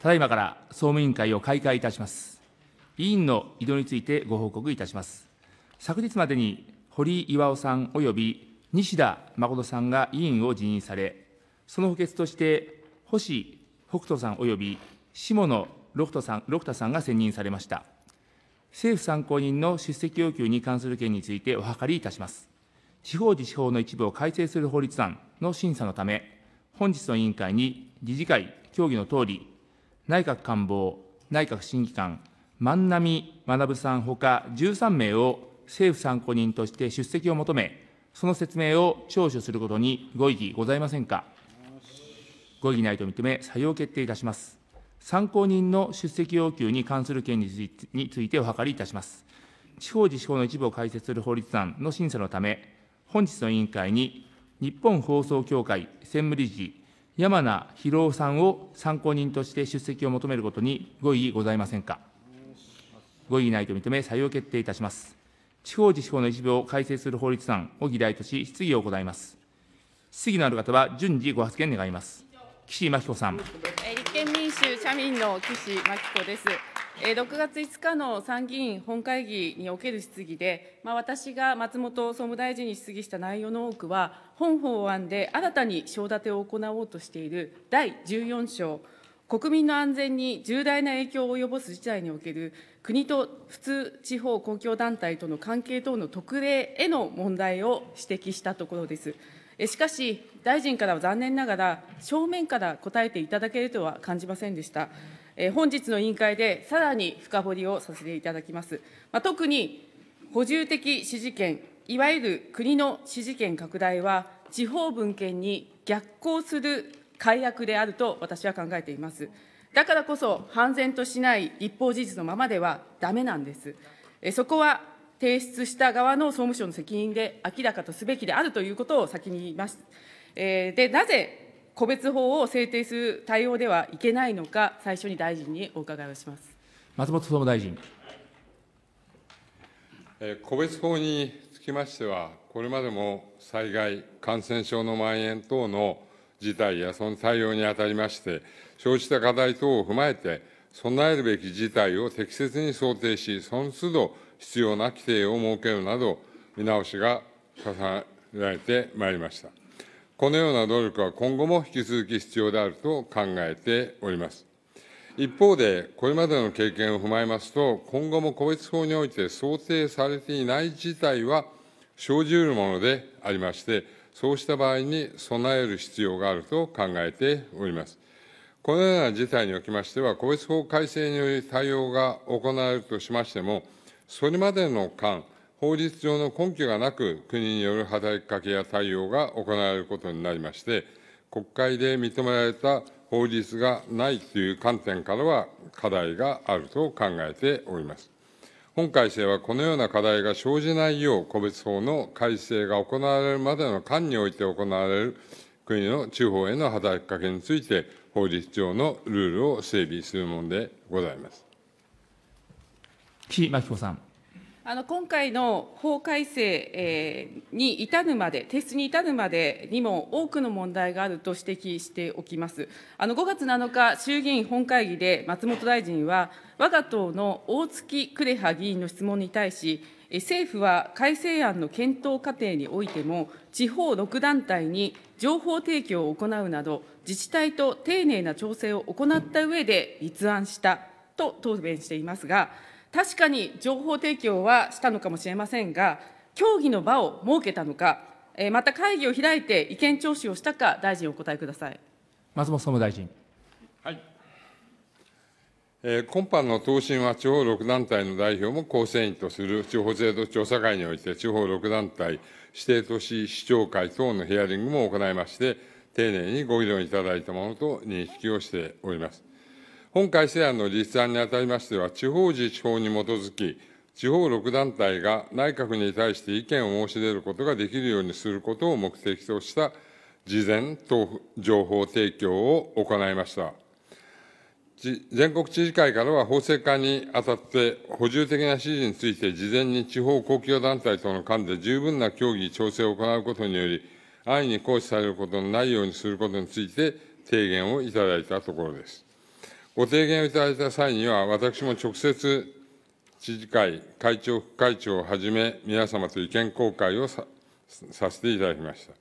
ただいまから総務委員会を開会いたします。委員の移動についてご報告いたします。昨日までに堀井巌さん及び西田誠さんが委員を辞任され、その補欠として星北斗さん及び下野六太さん六太さんが選任されました。政府参考人の出席要求に関する件についてお諮りいたします。地方自治法の一部を改正する法律案の審査のため、本日の委員会に理事会協議のとおり、内閣官房、内閣審議官、万波学さんほか13名を政府参考人として出席を求め、その説明を聴取することにご異議ございませんか。ご異議ないと認め、採用決定いたします。参考人の出席要求に関する件についてお諮りいたします。地方自治法の一部を開設する法律案の審査のため、本日の委員会に、日本放送協会専務理事山名博夫さんを参考人として出席を求めることにご異議ございませんか。ご異議ないと認め、採用決定いたします。地方自治法の一部を改正する法律案を議題とし、質疑を行います。質疑のある方は順次ご発言願います。岸真紀子さん。立憲民主社民の岸真紀子です。6月5日の参議院本会議における質疑で、まあ、私が松本総務大臣に質疑した内容の多くは、本法案で新たに賞立てを行おうとしている第14章、国民の安全に重大な影響を及ぼす事態における国と普通地方公共団体との関係等の特例への問題を指摘したところです。しかし、大臣からは残念ながら、正面から答えていただけるとは感じませんでした。え本日の委員会でさらに深掘りをさせていただきます。まあ、特に補充的支持権、いわゆる国の支持権拡大は、地方分権に逆行する改悪であると私は考えています。だからこそ、判然としない立法事実のままではだめなんです。そこは提出した側の総務省の責任で明らかとすべきであるということを先に言います。で、なぜ個別法を制定する対応ではいけないのか、最初に大臣にお伺いをします松本総務大臣。個別法につきましては、これまでも災害、感染症の蔓延等の事態やその対応にあたりまして、生じた課題等を踏まえて、備えるべき事態を適切に想定し、その都度必要な規定を設けるなど、見直しが重ねられてまいりました。このような努力は今後も引き続き必要であると考えております。一方で、これまでの経験を踏まえますと、今後も個別法において想定されていない事態は生じうるものでありまして、そうした場合に備える必要があると考えております。このような事態におきましては、個別法改正により対応が行われるとしましても、それまでの間、法律上の根拠がなく、国による働きかけや対応が行われることになりまして、国会で認められた法律がないという観点からは課題があると考えております。本改正はこのような課題が生じないよう、個別法の改正が行われるまでの間において行われる国の地方への働きかけについて、法律上のルールを整備するものでございます。岸真紀子さん。あの今回の法改正、えー、に至るまで、提出に至るまでにも多くの問題があると指摘しておきます。あの5月7日、衆議院本会議で松本大臣は、我が党の大月呉羽議員の質問に対し、政府は改正案の検討過程においても、地方6団体に情報提供を行うなど、自治体と丁寧な調整を行った上で立案したと答弁していますが、確かに情報提供はしたのかもしれませんが、協議の場を設けたのか、また会議を開いて意見聴取をしたか、大臣、お答えください松本総務大臣。はい今般の答申は、地方6団体の代表も構成員とする地方制度調査会において、地方6団体、指定都市市長会等のヒアリングも行いまして、丁寧にご議論いただいたものと認識をしております。本改正案の立案にあたりましては、地方自治法に基づき、地方6団体が内閣に対して意見を申し出ることができるようにすることを目的とした事前情報提供を行いました。全国知事会からは法制化にあたって補充的な指示について事前に地方公共団体との間で十分な協議、調整を行うことにより、安易に行使されることのないようにすることについて提言をいただいたところです。ご提言をいただいた際には、私も直接、知事会、会長、副会長をはじめ、皆様と意見交換をささせていただきました。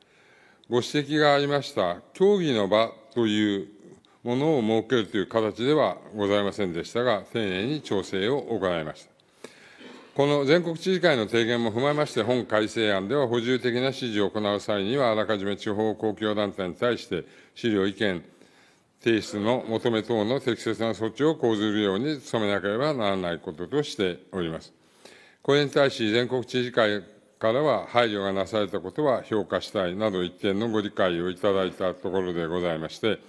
ご指摘がありました、協議の場というものを設けるという形ではございませんでしたが、丁寧に調整を行いました。この全国知事会の提言も踏まえまして、本改正案では補充的な指示を行う際には、あらかじめ地方公共団体に対して資料、意見、提出の求め等の適切な措置を講ずるように努めなければならないこととしております。これに対し、全国知事会からは配慮がなされたことは評価したいなど一点のご理解をいただいたところでございまして、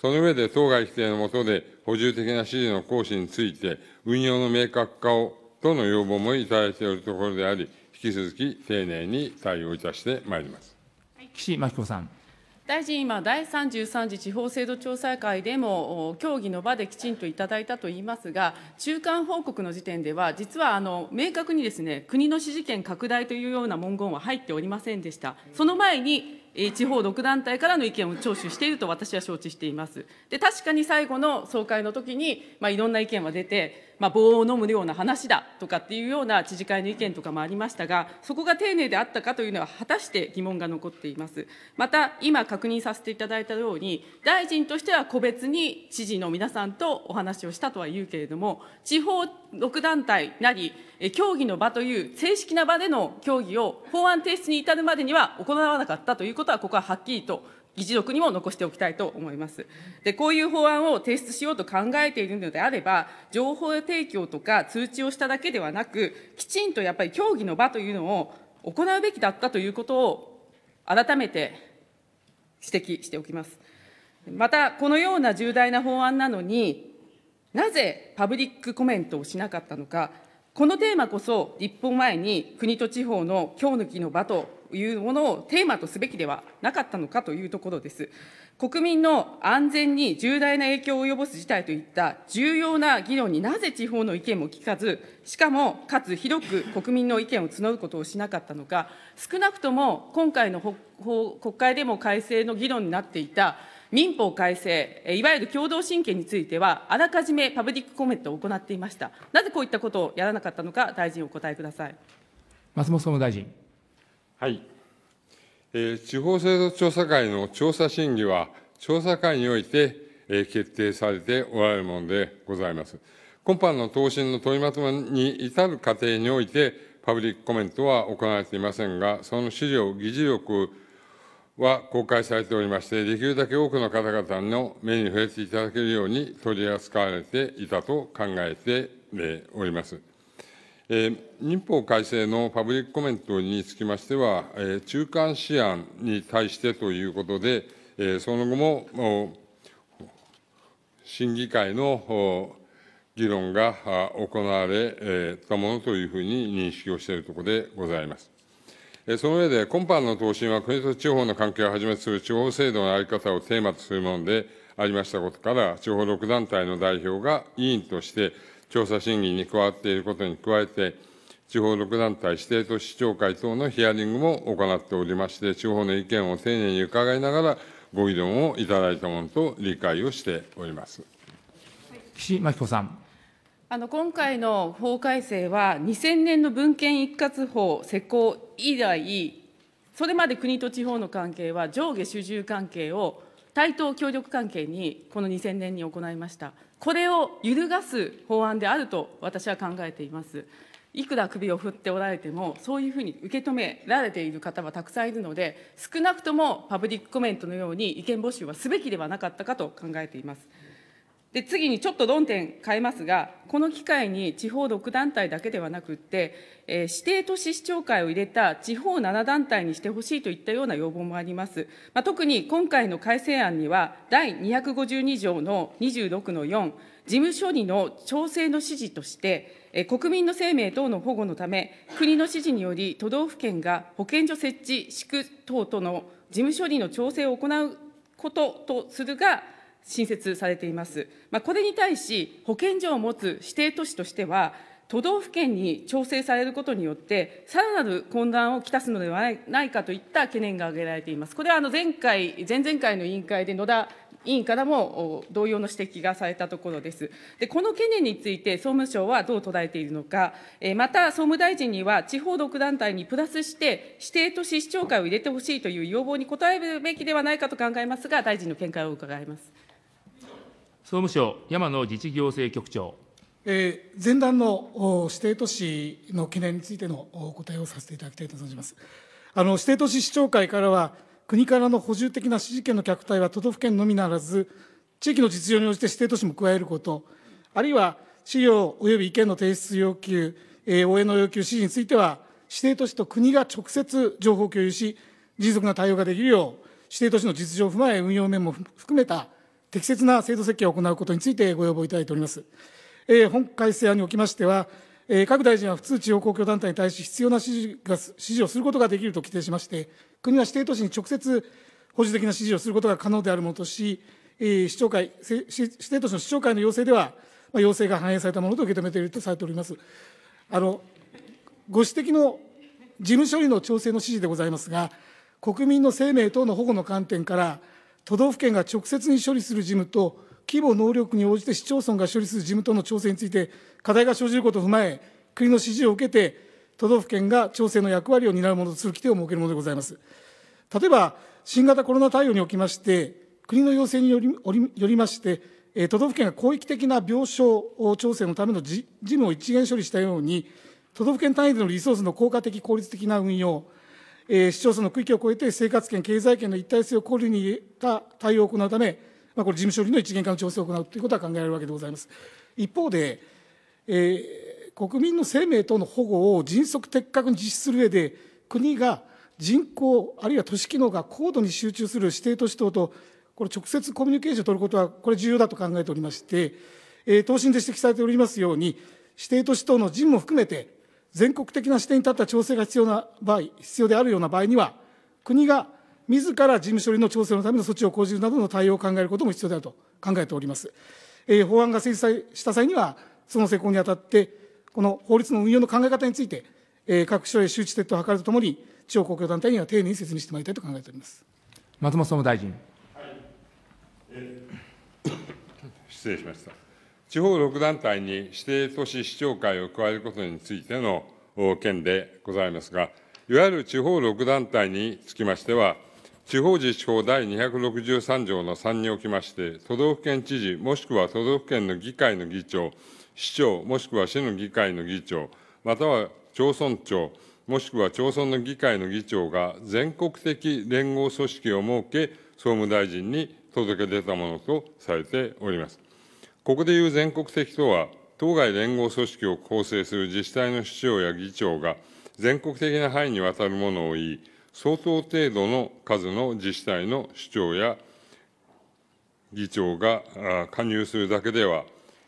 その上で当該規定の下で補充的な指示の行使について運用の明確化をとの要望もいただいているところであり、引き続き丁寧に対応いたしてまいります。岸真紀子さん。大臣、今、第33次地方制度調査会でも、協議の場できちんといただいたと言いますが、中間報告の時点では、実はあの明確にですね、国の支持権拡大というような文言は入っておりませんでした。その前に、地方6団体からの意見を聴取していると私は承知しています。で、確かに最後の総会の時に、まあ、いろんな意見は出て、まあ、棒を飲むような話だとかっていうような知事会の意見とかもありましたが、そこが丁寧であったかというのは、果たして疑問が残っています。また、今確認させていただいたように、大臣としては個別に知事の皆さんとお話をしたとは言うけれども、地方6団体なり、協議の場という正式な場での協議を法案提出に至るまでには行わなかったということは、ここははっきりと議事録にも残しておきたいと思います。で、こういう法案を提出しようと考えているのであれば、情報提供とか通知をしただけではなく、きちんとやっぱり協議の場というのを行うべきだったということを改めて指摘しておきます。また、このような重大な法案なのに、なぜパブリックコメントをしなかったのか、このテーマこそ、立法前に国と地方の今日抜きの場というものをテーマとすべきではなかったのかというところです。国民の安全に重大な影響を及ぼす事態といった重要な議論になぜ地方の意見も聞かず、しかもかつ広く国民の意見を募ることをしなかったのか、少なくとも今回の国会でも改正の議論になっていた民法改正、いわゆる共同親権については、あらかじめパブリックコメントを行っていました。なぜこういったことをやらなかったのか、大臣お答えください。松本総務大臣。はい、えー、地方制度調査会の調査審議は、調査会において、えー、決定されておられるものでございます。今般の答申の取りまとめに至る過程において、パブリックコメントは行われていませんが、その資料、議事録は公開されておりまして、できるだけ多くの方々の目に触れていただけるように取り扱われていたと考えております。民法改正のパブリックコメントにつきましては、中間試案に対してということで、その後も審議会の議論が行われたものというふうに認識をしているところでございます。その上で、今般の答申は国と地方の関係をはじめとする地方制度の在り方をテーマとするものでありましたことから、地方6団体の代表が委員として、調査審議に加わっていることに加えて、地方6団体、指定都市長会等のヒアリングも行っておりまして、地方の意見を丁寧に伺いながら、ご議論をいただいたものと理解をしております。岸真紀子さん。あの今回の法改正は、2000年の文献一括法施行以来、それまで国と地方の関係は上下主従関係を対等協力関係にこの2000年に行いました。これを揺るがす法案であると私は考えています。いくら首を振っておられても、そういうふうに受け止められている方はたくさんいるので、少なくともパブリックコメントのように意見募集はすべきではなかったかと考えています。で次にちょっと論点変えますが、この機会に地方6団体だけではなくって、えー、指定都市市長会を入れた地方7団体にしてほしいといったような要望もあります。まあ、特に今回の改正案には、第252条の26の4、事務処理の調整の指示として、えー、国民の生命等の保護のため、国の指示により都道府県が保健所設置、市区等との事務処理の調整を行うこととするが、新設されています。まあ、これに対し、保健所を持つ指定都市としては、都道府県に調整されることによって、さらなる混乱をきたすのではないかといった懸念が挙げられています。これはあの前回、前々回の委員会で野田委員からも同様の指摘がされたところです。で、この懸念について総務省はどう捉えているのか、えまた総務大臣には地方6団体にプラスして指定都市市長会を入れてほしいという要望に応えるべきではないかと考えますが、大臣の見解を伺います。総務省山野自治行政局長。えー、前段の指定都市の懸念についてのお答えをさせていただきたいと存じます。あの指定都市市長会からは、国からの補充的な支持権の客体は都道府県のみならず、地域の実情に応じて指定都市も加えること、あるいは資料及び意見の提出要求、えー、応援の要求指示については、指定都市と国が直接情報を共有し、迅速な対応ができるよう、指定都市の実情を踏まえ、運用面も含めた適切な制度設計を行うことについてご要望いただいております。えー、本改正案におきましては、えー、各大臣は普通地方公共団体に対し必要な指示が指示をすることができると規定しまして、国は指定都市に直接保守的な指示をすることが可能であるものとし、えー、市長会指定都市の市長会の要請では、まあ、要請が反映されたものと受け止めているとされております。あのご指摘の事務処理の調整の指示でございますが、国民の生命等の保護の観点から、都道府県が直接に処理する事務と、規模、能力に応じて市町村が処理する事務との調整について、課題が生じることを踏まえ、国の指示を受けて、都道府県が調整の役割を担うものとする規定を設けるものでございます。例えば、新型コロナ対応におきまして、国の要請によりよりまして、え都道府県が広域的な病床調整のための事務を一元処理したように、都道府県単位でのリソースの効果的、効率的な運用、え市町村の区域を超えて生活圏、経済圏の一体性を考慮に入れた対応を行うため、まあ、これ、事務処理の一元化の調整を行うということは考えられるわけでございます。一方で、えー、国民の生命等の保護を迅速的確に実施する上で、国が人口、あるいは都市機能が高度に集中する指定都市等と、これ、直接コミュニケーションを取ることは、これ、重要だと考えておりまして、えー、答申で指摘されておりますように、指定都市等の務も含めて、全国的な視点に立った調整が必要な場合、必要であるような場合には、国が自ら事務処理の調整のための措置を講じるなどの対応を考えることも必要であると考えております。えー、法案が成立した際には、その施行にあたって、この法律の運用の考え方について、えー、各省へ周知徹底を図るとともに、地方公共団体には丁寧に説明してまいりたいと考えております松本総務大臣。はい、えー、失礼しました。地方6団体に指定都市市長会を加えることについての件でございますが、いわゆる地方6団体につきましては、地方自治法第263条の3におきまして、都道府県知事、もしくは都道府県の議会の議長、市長、もしくは市の議会の議長、または町村長、もしくは町村の議会の議長が全国的連合組織を設け、総務大臣に届け出たものとされております。ここでいう全国的とは、当該連合組織を構成する自治体の市長や議長が全国的な範囲にわたるものを言い、相当程度の数の自治体の市長や議長が加入するだけでは、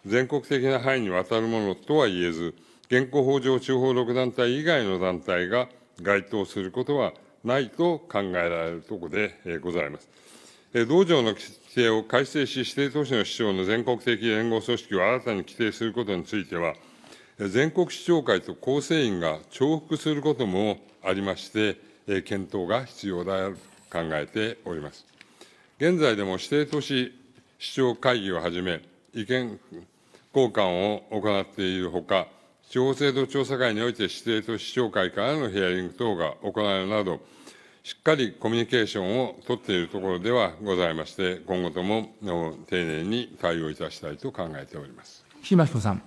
全国的な範囲にわたるものとは言えず、現行法上地方6団体以外の団体が該当することはないと考えられるところでございます。道場の規定を改正し、指定都市の市長の全国的連合組織を新たに規定することについては、全国市長会と構成員が重複することもありまして、検討が必要であると考えております。現在でも指定都市市長会議をはじめ、意見交換を行っているほか、地方制度調査会において指定都市市長会からのヘアリング等が行われるなど、しっかりコミュニケーションを取っているところではございまして、今後とも丁寧に対応いたしたいと考えております。島彦さん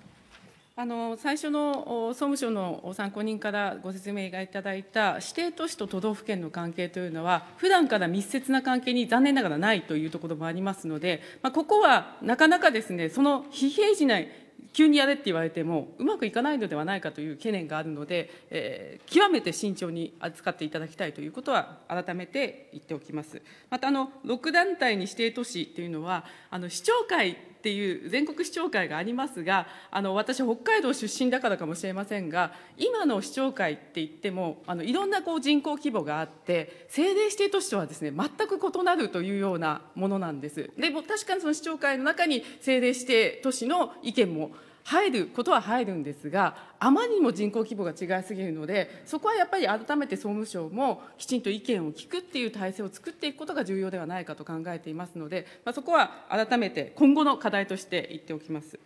あの最初の総務省の参考人からご説明がいただいた指定都市と都道府県の関係というのは、普段から密接な関係に残念ながらないというところもありますので、まあ、ここはなかなかですね、その疲弊しない急にやれって言われてもうまくいかないのではないかという懸念があるので、えー、極めて慎重に扱っていただきたいということは改めて言っておきます。またあの6団体に指定都市というのはあの市長会っていう全国市長会がありますがあの私北海道出身だからかもしれませんが今の市長会って言ってもあのいろんなこう人口規模があって政令指定都市とはですね全く異なるというようなものなんです。でも確かにその市長会の中に政令指定都市の意見も入ることは入るんですが、あまりにも人口規模が違いすぎるので、そこはやっぱり改めて総務省もきちんと意見を聞くっていう体制を作っていくことが重要ではないかと考えていますので、まあ、そこは改めて今後の課題として言っておきます。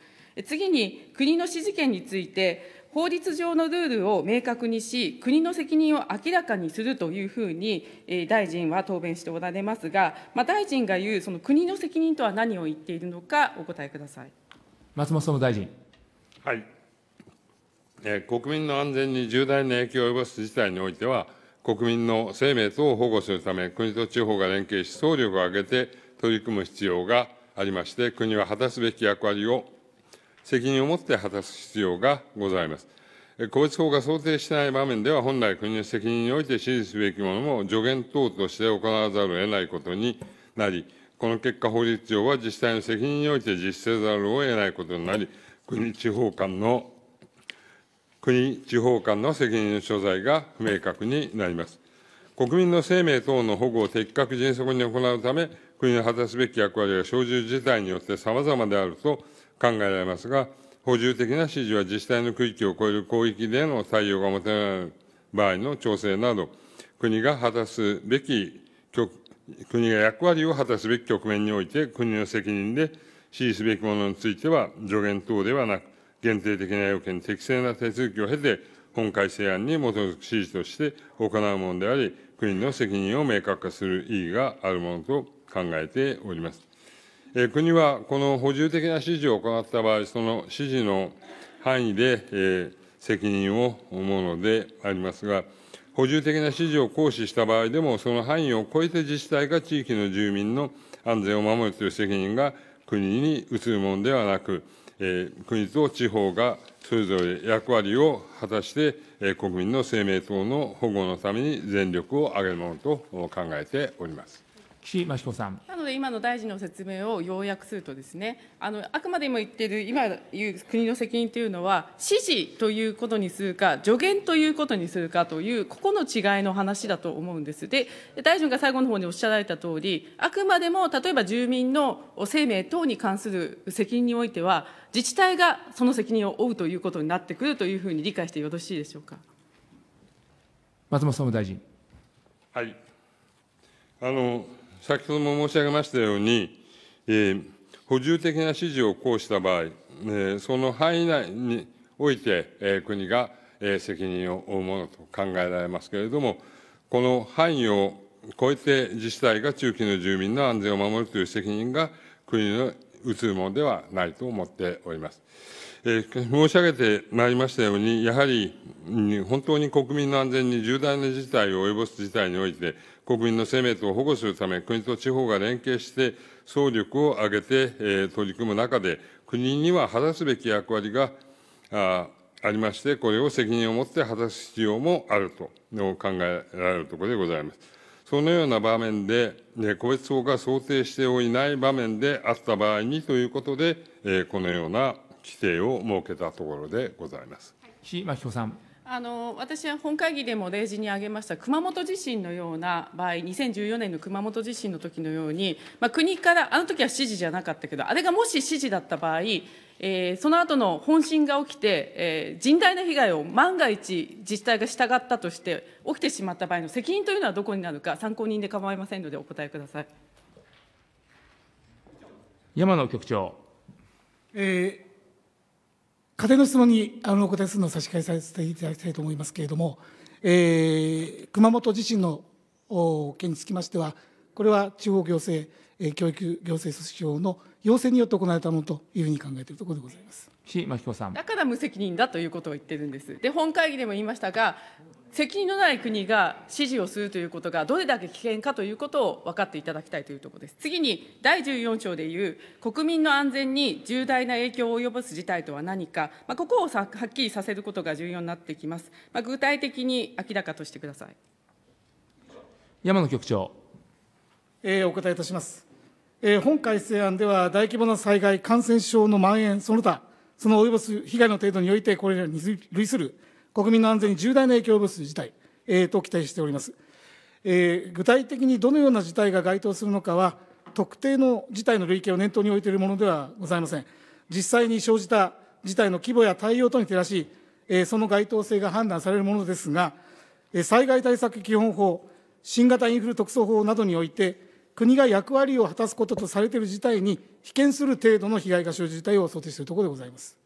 次に、国の指示権について、法律上のルールを明確にし、国の責任を明らかにするというふうに、え大臣は答弁しておられますが、まあ、大臣が言う、その国の責任とは何を言っているのか、お答えください。松本総務大臣。はい、えー、国民の安全に重大な影響を及ぼす事態においては、国民の生命等を保護するため、国と地方が連携し、総力を挙げて取り組む必要がありまして、国は果たすべき役割を責任を持って果たす必要がございます。公立法が想定していない場面では、本来国の責任において支持すべきものも助言等として行わざるを得ないことになり、この結果、法律上は自治体の責任において実施せざるを得ないことになり、国地方間の国地方間の責任所在が不明確になります。国民の生命等の保護を的確迅速に行うため、国の果たすべき役割は小銃自体によって様々であると考えられますが、補充的な指示は自治体の区域を超える広域での対応が求められる場合の調整など、国が果たすべき、国が役割を果たすべき局面において、国の責任で支持すべきものについては、助言等ではなく、限定的な要件、適正な手続きを経て、本改正案に基づく指示として行うものであり、国の責任を明確化する意義があるものと考えております。え国はこの補充的な指示を行った場合、その指示の範囲で、えー、責任を負うのでありますが、補充的な指示を行使した場合でも、その範囲を超えて自治体が地域の住民の安全を守るという責任が国に移るものではなく、国と地方がそれぞれ役割を果たして、国民の生命等の保護のために全力を挙げるものと考えております。岸真子さんなので、今の大臣の説明を要約するとですね、あのあくまでも言っている、今いう国の責任というのは、指示ということにするか、助言ということにするかという、ここの違いの話だと思うんです。で、大臣が最後の方におっしゃられた通り、あくまでも例えば住民の生命等に関する責任においては、自治体がその責任を負うということになってくるというふうに理解してよろしいでしょうか。松本総務大臣。はい。あの先ほども申し上げましたように、えー、補充的な指示を行した場合、えー、その範囲内において、えー、国が、えー、責任を負うものと考えられますけれども、この範囲を超えて自治体が中期の住民の安全を守るという責任が国の移るものではないと思っております。えー、申し上げてまいりましたように、やはり本当に国民の安全に重大な事態を及ぼす事態において、国民の生命と保護するため、国と地方が連携して総力を挙げて取り組む中で、国には果たすべき役割がありまして、これを責任を持って果たす必要もあると考えられるところでございます。そのような場面で、個別法が想定しておいない場面であった場合にということで、このような規定を設けたところでございます。はい、日真紀子さん。あの私は本会議でも例示に挙げました熊本地震のような場合、2014年の熊本地震の時のように、まあ、国から、あの時は指示じゃなかったけど、あれがもし指示だった場合、えー、その後の本震が起きて、えー、甚大な被害を万が一、自治体が従ったとして、起きてしまった場合の責任というのはどこになるか、参考人で構いませんので、お答えください山野局長。えー家庭の質問にあのお答えするのを差し控えさせていただきたいと思いますけれども、えー、熊本地震の件につきましては、これは地方行政、教育行政組織法の要請によって行われたものというふうに考えているところでございます。だから無責任だということを言ってるんです。で、本会議でも言いましたが、責任のない国が支持をするということがどれだけ危険かということを分かっていただきたいというところです。次に、第14章でいう、国民の安全に重大な影響を及ぼす事態とは何か、まあ、ここをはっきりさせることが重要になってきます。まあ、具体的に明らかとしてください。山野局長。えー、お答えいたします。えー、本改正案では、大規模な災害、感染症の蔓延、その他、その及ぼす被害の程度において、これらに類する国民の安全に重大な影響を及ぼす事態、えー、と期待しております、えー、具体的にどのような事態が該当するのかは、特定の事態の類型を念頭に置いているものではございません。実際に生じた事態の規模や対応等に照らし、えー、その該当性が判断されるものですが、えー、災害対策基本法、新型インフル特措法などにおいて、国が役割を果たすこととされている事態に、被験する程度の被害が生じる事態を想定しているところでございます。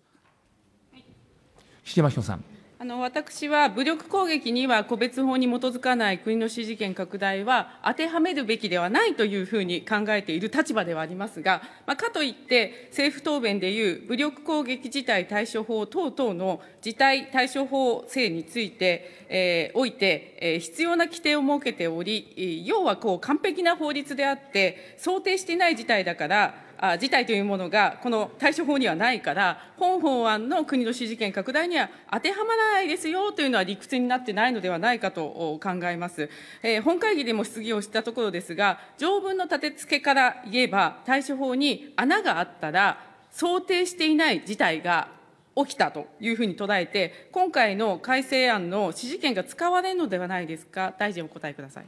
七さん。あの私は武力攻撃には個別法に基づかない国の支持権拡大は当てはめるべきではないというふうに考えている立場ではありますが、まあ、かといって政府答弁でいう武力攻撃事態対処法等々の事態対処法制について、えー、おいて、えー、必要な規定を設けており、要はこう完璧な法律であって想定していない事態だから事態というものが、この対処法にはないから、本法案の国の支持権拡大には当てはまらないですよというのは理屈になってないのではないかと考えます。えー、本会議でも質疑をしたところですが、条文の立て付けから言えば、対処法に穴があったら、想定していない事態が起きたというふうに捉えて、今回の改正案の支持権が使われるのではないですか、大臣、お答えください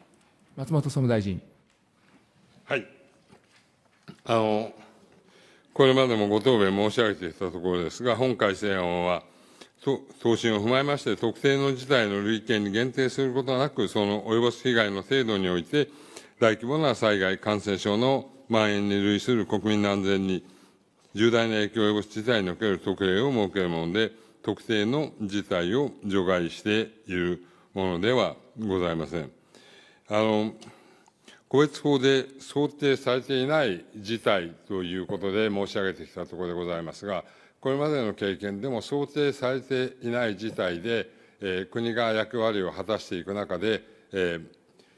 松本総務大臣。はいあのこれまでもご答弁申し上げてきたところですが、本改正案は、答申を踏まえまして、特定の事態の類型に限定することなく、その及ぼす被害の制度において、大規模な災害、感染症の蔓延に類する国民の安全に、重大な影響を及ぼす事態における特例を設けるもので、特定の事態を除外しているものではございません。あの、公別法で想定されていない事態ということで申し上げてきたところでございますが、これまでの経験でも想定されていない事態で、えー、国が役割を果たしていく中で、えー、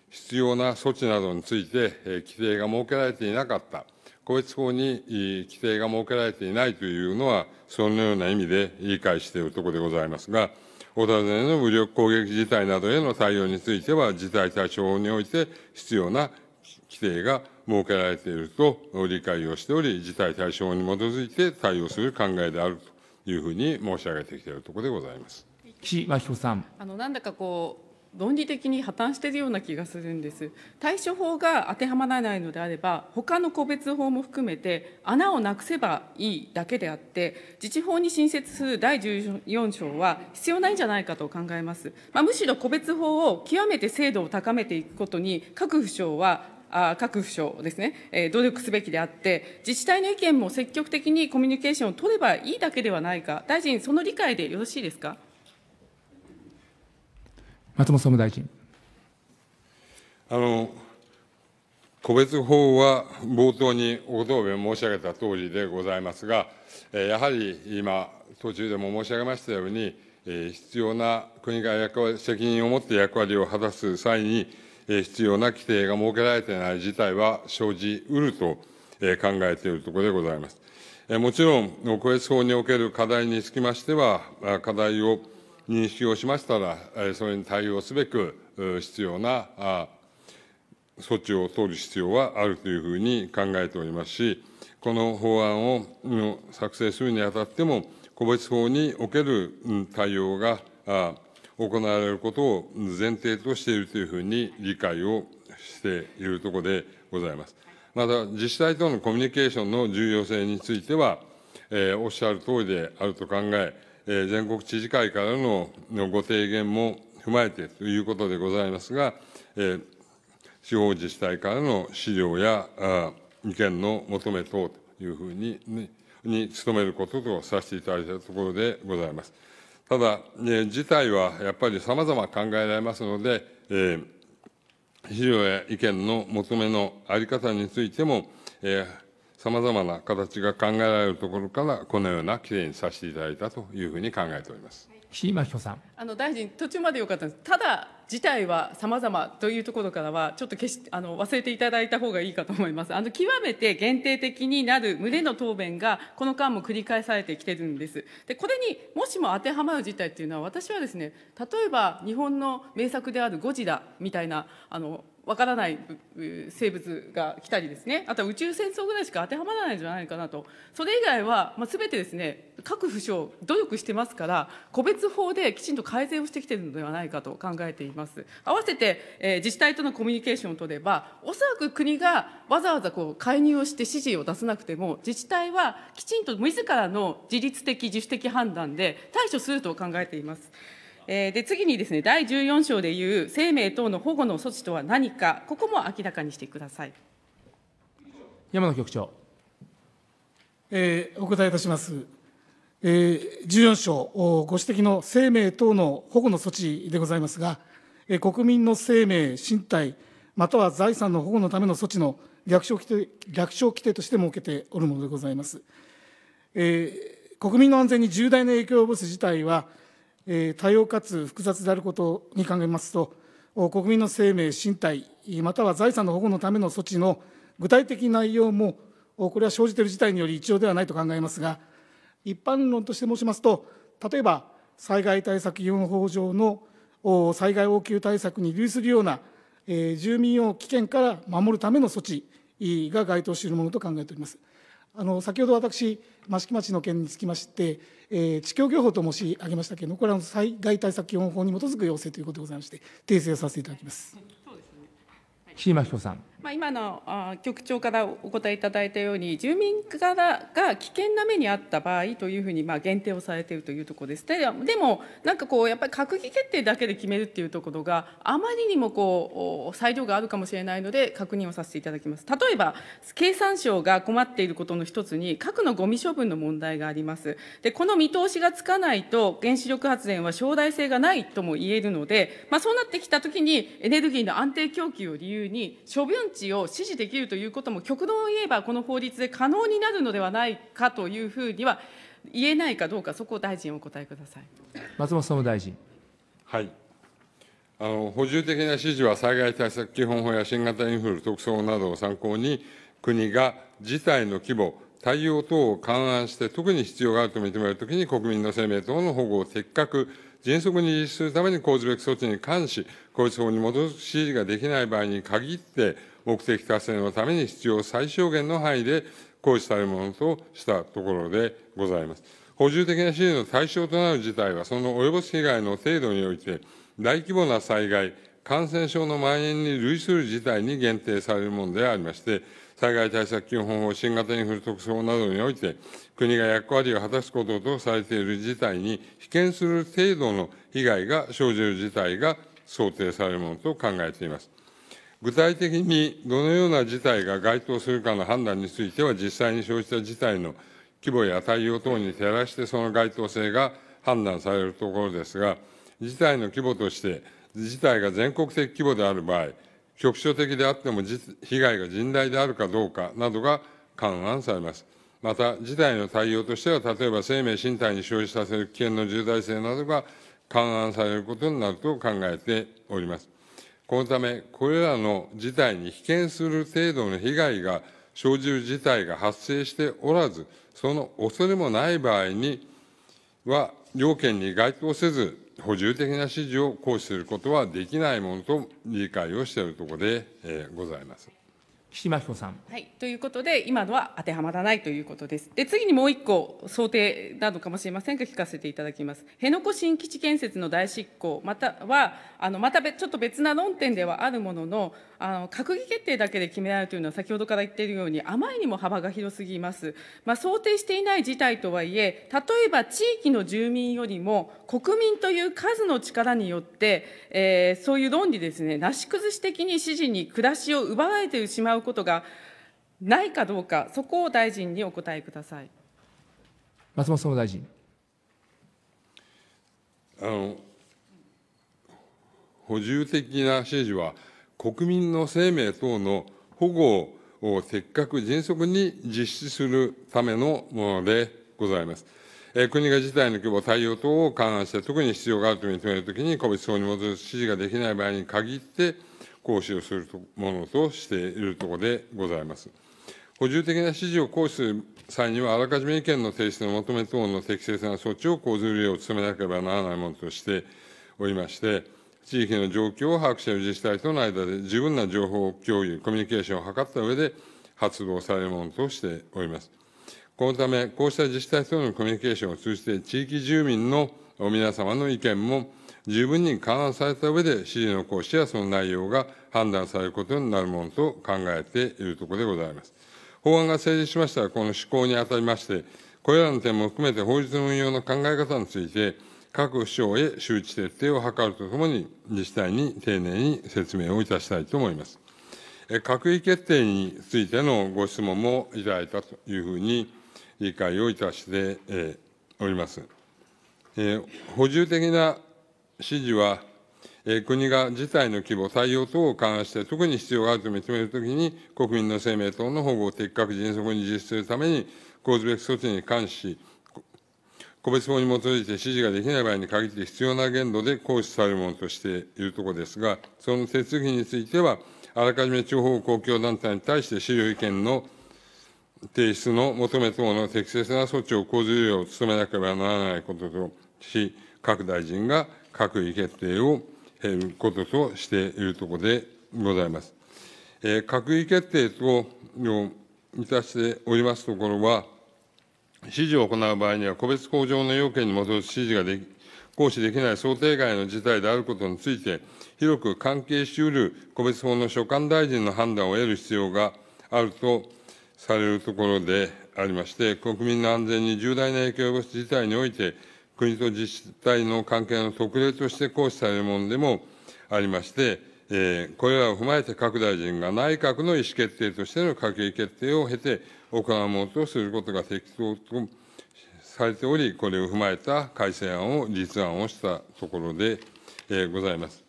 必要な措置などについて、えー、規定が設けられていなかった、公別法に規定が設けられていないというのは、そのような意味で理解しているところでございますが、お尋ねの武力攻撃事態などへの対応については、事態対処法において必要な規定が設けられていると理解をしており、事態対象に基づいて対応する考えであるというふうに申し上げてきているところでございます。岸真彦さん。あのなんだかこう論理的に破綻しているような気がするんです。対処法が当てはまらないのであれば、他の個別法も含めて穴をなくせばいいだけであって、自治法に新設する第14条は必要ないんじゃないかと考えます。まあ、むしろ個別法を極めて精度を高めていくことに、各府省は各府省ですね、え努力すべきであって、自治体の意見も積極的にコミュニケーションを取ればいいだけではないか、大臣、その理解でよろしいですか。松本総務大臣。あの個別法は冒頭にご答弁申し上げたとおりでございますが、やはり今、途中でも申し上げましたように、必要な国が役責任を持って役割を果たす際に、必要な規定が設けられていない事態は生じうると考えているところでございます。もちろん、個別法における課題につきましては、課題を認識をしましたら、それに対応すべく必要な措置を取る必要はあるというふうに考えておりますし、この法案を作成するにあたっても、個別法における対応が行われることを前提としているというふうに理解をしているところでございます。また、自治体とのコミュニケーションの重要性については、えー、おっしゃるとおりであると考え、えー、全国知事会からのご提言も踏まえてということでございますが、えー、地方自治体からの資料やあ意見の求め等というふうに、ね、に努めることとさせていただいたところでございます。ただ、事態はやっぱりさまざま考えられますので、えー、資料や意見の求めのあり方についても、さまざまな形が考えられるところから、このような規定にさせていただいたというふうに考えております。岸真紀子さんあの大臣、途中までよかったんです、ただ、事態はさまざまというところからは、ちょっと決しあの忘れていただいた方がいいかと思います、あの極めて限定的になる旨の答弁が、この間も繰り返されてきてるんです、でこれにもしも当てはまる事態っていうのは、私はですね、例えば日本の名作であるゴジラみたいな、あのわからない生物が来たりですね、あとは宇宙戦争ぐらいしか当てはまらないんじゃないかなと、それ以外は、まあ、てですね、各府省、努力してますから、個別法できちんと改善をしてきているのではないかと考えています。合わせて、えー、自治体とのコミュニケーションを取れば、おそらく国がわざわざこう介入をして指示を出さなくても、自治体はきちんと自らの自律的、自主的判断で対処すると考えています。で次にですね、第14章でいう生命等の保護の措置とは何か、ここも明らかにしてください。山野局長。えー、お答えいたします。えー、14章、ご指摘の生命等の保護の措置でございますが、えー、国民の生命、身体、または財産の保護のための措置の略称規定略称規定として設けておるものでございます。えー、国民の安全に重大な影響を及ぼす事態は、多様かつ複雑であることに考えますと、国民の生命、身体、または財産の保護のための措置の具体的内容も、これは生じている事態により一様ではないと考えますが、一般論として申しますと、例えば災害対策基本法上の災害応急対策に類するような、住民を危険から守るための措置が該当しているものと考えております。あの先ほど私益城町の件につきまして、えー、地況情法と申し上げましたけれども、これは災害対策基本法に基づく要請ということでございまして、訂正させていただきます。そうですね。はい、さん。まあ、今の局長からお答えいただいたように、住民からが危険な目にあった場合というふうにまあ限定をされているというところです。ででも、なんかこう、やっぱり閣議決定だけで決めるっていうところがあまりにもこう裁量があるかもしれないので、確認をさせていただきます。例えば、経産省が困っていることの一つに、核のゴミ処分の問題があります。で、この見通しがつかないと、原子力発電は将来性がないとも言えるので、まあ、そうなってきたときに、エネルギーの安定供給を理由に、処分値を支持できるということも、極論を言えば、この法律で可能になるのではないかというふうには言えないかどうか、そこを大臣、お答えください松本総務大臣。はいあの補充的な指示は災害対策基本法や新型インフル特措法などを参考に、国が事態の規模、対応等を勘案して、特に必要があると認めるときに、国民の生命等の保護を的確、迅速に実施するために講ずべき措置に関し、公立法に基づく指示ができない場合に限って、目的達成のために必要最小限の範囲で行使されるものとしたところでございます。補充的な支援の対象となる事態は、その及ぼす被害の程度において、大規模な災害、感染症の蔓延に類する事態に限定されるものでありまして、災害対策基本法、新型インフル特措法などにおいて、国が役割を果たすこととされている事態に、被験する程度の被害が生じる事態が想定されるものと考えています。具体的にどのような事態が該当するかの判断については、実際に生じた事態の規模や対応等に照らして、その該当性が判断されるところですが、事態の規模として、事態が全国的規模である場合、局所的であっても被害が甚大であるかどうかなどが勘案されます。また、事態の対応としては、例えば生命、身体に生じさせる危険の重大性などが勘案されることになると考えております。このため、これらの事態に危険する程度の被害が生じる事態が発生しておらず、その恐れもない場合には、要件に該当せず、補充的な指示を行使することはできないものと理解をしているところでございます。岸真彦さん、はい。ということで、今のは当てはまらないということです。で、次にもう一個、想定なのかもしれませんが、聞かせていただきます。辺野古新基地建設の大執行、または、あのまたちょっと別な論点ではあるものの、あの閣議決定だけで決められるというのは、先ほどから言っているように、あまりにも幅が広すぎます。まあ、想定していない事態とはいえ、例えば地域の住民よりも、国民という数の力によって、えー、そういう論理ですね、なし崩し的に支持に暮らしを奪われてしまううことがないかどうか、そこを大臣にお答えください松本総務大臣。あの補充的な指示は、国民の生命等の保護をせっかく迅速に実施するためのものでございます。え国が事態の規模、対応等を勘案して、特に必要があると認めるときに、個別法に基づく指示ができない場合に限って、行使をするものとしているところでございます。補充的な指示を行使する際には、あらかじめ意見の提出の求め等の適切な措置を講ずるよう努めなければならないものとしておりまして、地域の状況を把握している自治体との間で十分な情報共有、コミュニケーションを図った上で発動されるものとしております。このため、こうした自治体とのコミュニケーションを通じて、地域住民の皆様の意見も十分に勘案された上で、指示の行使やその内容が判断されることになるものと考えているところでございます。法案が成立しましたら、この施行にあたりまして、これらの点も含めて法律の運用の考え方について、各府省へ周知徹底を図るとともに、自治体に丁寧に説明をいたしたいと思います。閣議決定についてのご質問もいただいたというふうに理解をいたしております。補充的な指示は、国が事態の規模、採用等を勘案して、特に必要があると認めるときに、国民の生命等の保護を的確迅速に実施するために、講ずべき措置に関し、個別法に基づいて指示ができない場合に限って必要な限度で行使されるものとしているところですが、その手続きについては、あらかじめ地方公共団体に対して資料意見の提出の求め等の適切な措置を講ずるよう努めなければならないこととし、各大臣が閣議決定を経ることとしているところでございます。閣議決定をいたしておりますところは、指示を行う場合には、個別向上の要件に基づく指示ができ行使できない想定外の事態であることについて、広く関係しうる個別法の所管大臣の判断を得る必要があるとされるところでありまして、国民の安全に重大な影響を及ぼす事態において、国と自治体の関係の特例として行使されるものでもありまして、えー、これらを踏まえて各大臣が内閣の意思決定としての閣議決定を経て行うものとすることが適当とされており、これを踏まえた改正案を立案をしたところで、えー、ございます。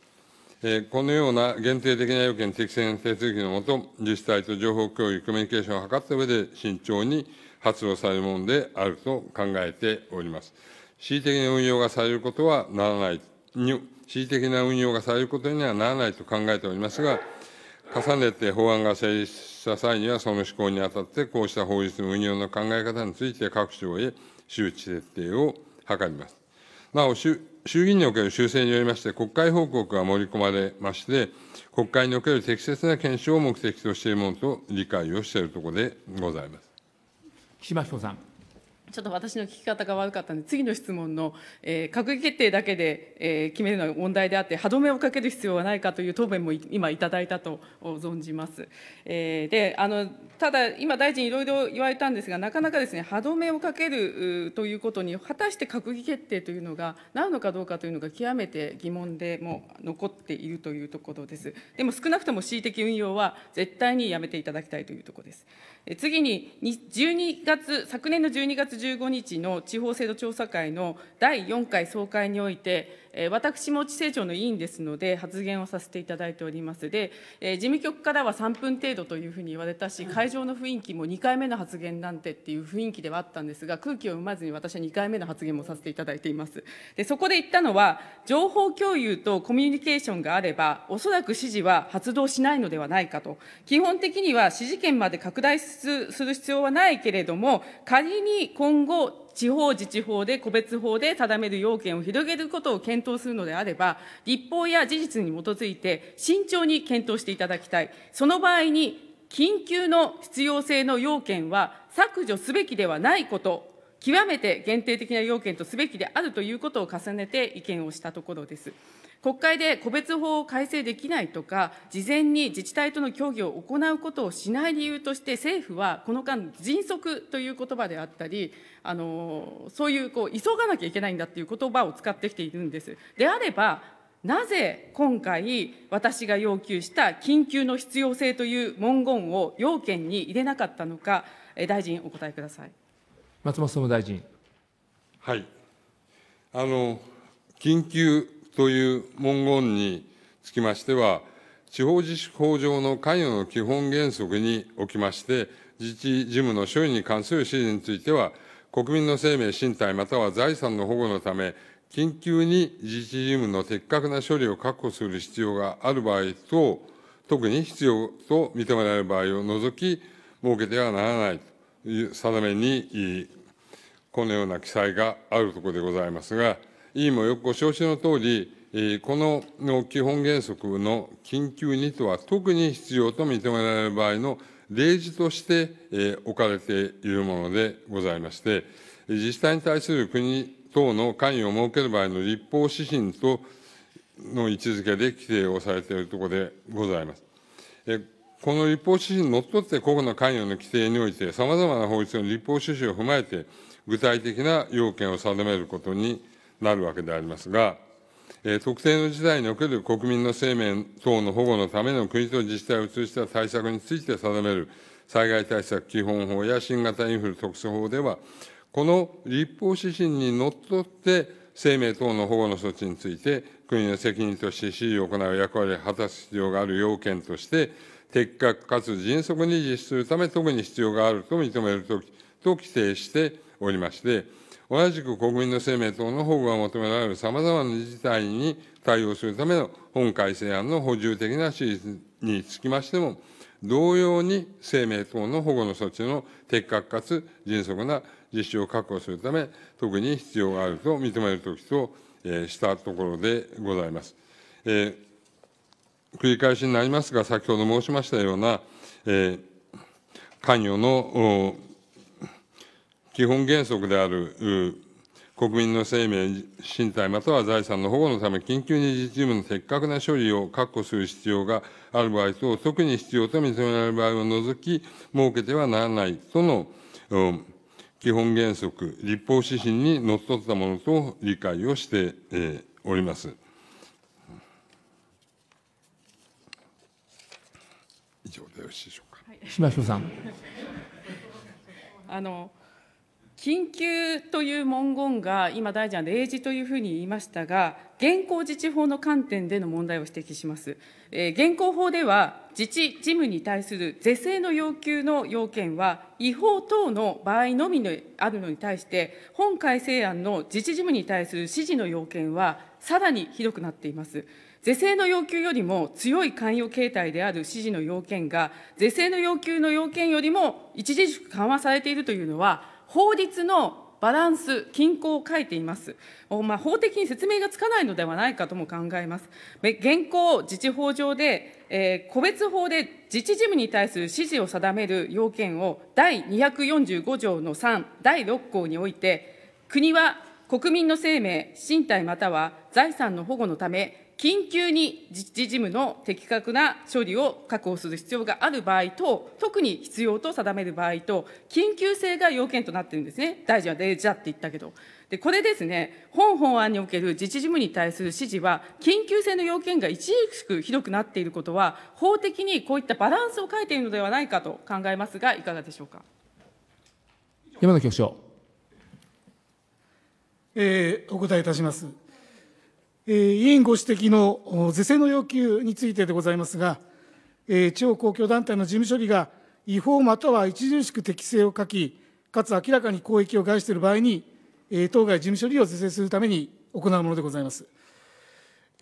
えー、このような限定的な要件適正な手続きのもと、自治体と情報共有、コミュニケーションを図った上で慎重に発動されるものであると考えております。恣意的な運用がされることはならない、恣意的な運用がされることにはならないと考えておりますが、重ねて法案が成立した際には、その施行にあたって、こうした法律の運用の考え方について各省へ周知徹底を図ります。なお、衆議院における修正によりまして、国会報告が盛り込まれまして、国会における適切な検証を目的としているものと理解をしているところでございます。岸彦さん。ちょっと私の聞き方が悪かったんで、次の質問の、えー、閣議決定だけで、えー、決めるのは問題であって、歯止めをかける必要はないかという答弁も今いただいたと存じます。えー、で、あの、ただ、今大臣いろいろ言われたんですが、なかなかですね、歯止めをかけるということに、果たして閣議決定というのがなるのかどうかというのが極めて疑問でも残っているというところです。でも少なくとも恣意的運用は絶対にやめていただきたいというところです。次に12月、昨年の12月15日の地方制度調査会の第4回総会において、え私も地政庁の委員ですので、発言をさせていただいております。で、え事務局からは3分程度というふうに言われたし、会場の雰囲気も2回目の発言なんてっていう雰囲気ではあったんですが、空気を生まずに私は2回目の発言もさせていただいています。で、そこで言ったのは、情報共有とコミュニケーションがあれば、おそらく指示は発動しないのではないかと。基本的には指示権まで拡大する必要はないけれども、仮に今後、地方自治法で個別法で定める要件を広げることを検討するのであれば、立法や事実に基づいて慎重に検討していただきたい。その場合に、緊急の必要性の要件は削除すべきではないこと、極めて限定的な要件とすべきであるということを重ねて意見をしたところです。国会で個別法を改正できないとか、事前に自治体との協議を行うことをしない理由として、政府はこの間、迅速という言葉であったり、あのそういうこう急がなきゃいけないんだという言葉を使ってきているんです。であれば、なぜ今回、私が要求した緊急の必要性という文言を要件に入れなかったのか、大臣、お答えください松本総務大臣。はいあの緊急という文言につきましては、地方自治法上の関与の基本原則におきまして、自治事務の所有に関する指示については、国民の生命、身体、または財産の保護のため、緊急に自治事務の的確な処理を確保する必要がある場合と、特に必要と認められる場合を除き、設けてはならないという定めに、このような記載があるところでございますが、委員もよくご承知のとおり、この基本原則の緊急にとは特に必要と認められる場合の例示として置かれているものでございまして、自治体に対する国等の関与を設ける場合の立法指針との位置づけで規定をされているところでございます。この立法指針にのっとって個々の関与の規定において、さまざまな法律の立法趣旨を踏まえて、具体的な要件を定めることになるわけでありますが、特定の事態における国民の生命等の保護のための国と自治体を通じた対策について定める災害対策基本法や新型インフル特措法では、この立法指針にのっとって、生命等の保護の措置について、国の責任として指示を行う役割を果たす必要がある要件として、的確かつ迅速に実施するため、特に必要があると認めるときと規定しておりまして、同じく国民の生命等の保護が求められるさまざまな事態に対応するための本改正案の補充的な支持につきましても、同様に生命等の保護の措置の的確かつ迅速な実施を確保するため、特に必要があると認めるときとしたところでございます。えー、繰り返しになりますが、先ほど申しましたような、えー、関与の基本原則である国民の生命、身体または財産の保護のため、緊急に実務の的確な処理を確保する必要がある場合と、特に必要と認められる場合を除き、設けてはならないとの、基本原則、立法指針にのっとったものと理解をしております。以上でよろしいでしょうか。はい、島さん。あの緊急という文言が今、大臣は例示というふうに言いましたが、現行自治法の観点での問題を指摘します。えー、現行法では、自治、事務に対する是正の要求の要件は、違法等の場合のみであるのに対して、本改正案の自治事務に対する指示の要件は、さらにひどくなっています。是正の要求よりも強い関与形態である指示の要件が、是正の要求の要件よりも著しく緩和されているというのは、法律のバランス、均衡を書いています。まあ、法的に説明がつかないのではないかとも考えます。現行自治法上で、えー、個別法で自治事務に対する指示を定める要件を第245条の3、第6項において、国は国民の生命、身体または財産の保護のため、緊急に自治事務の的確な処理を確保する必要がある場合と、特に必要と定める場合と、緊急性が要件となっているんですね。大臣は大事だって言ったけど。で、これですね、本法案における自治事務に対する指示は、緊急性の要件が著しくひどくなっていることは、法的にこういったバランスを書いているのではないかと考えますが、いかがでしょうか。山田局長。えー、お答えいたします。え委員ご指摘の是正の要求についてでございますが、え地方公共団体の事務処理が違法または著しく適正を欠き、かつ明らかに公益を害している場合に、え当該事務処理を是正するために行うものでございます。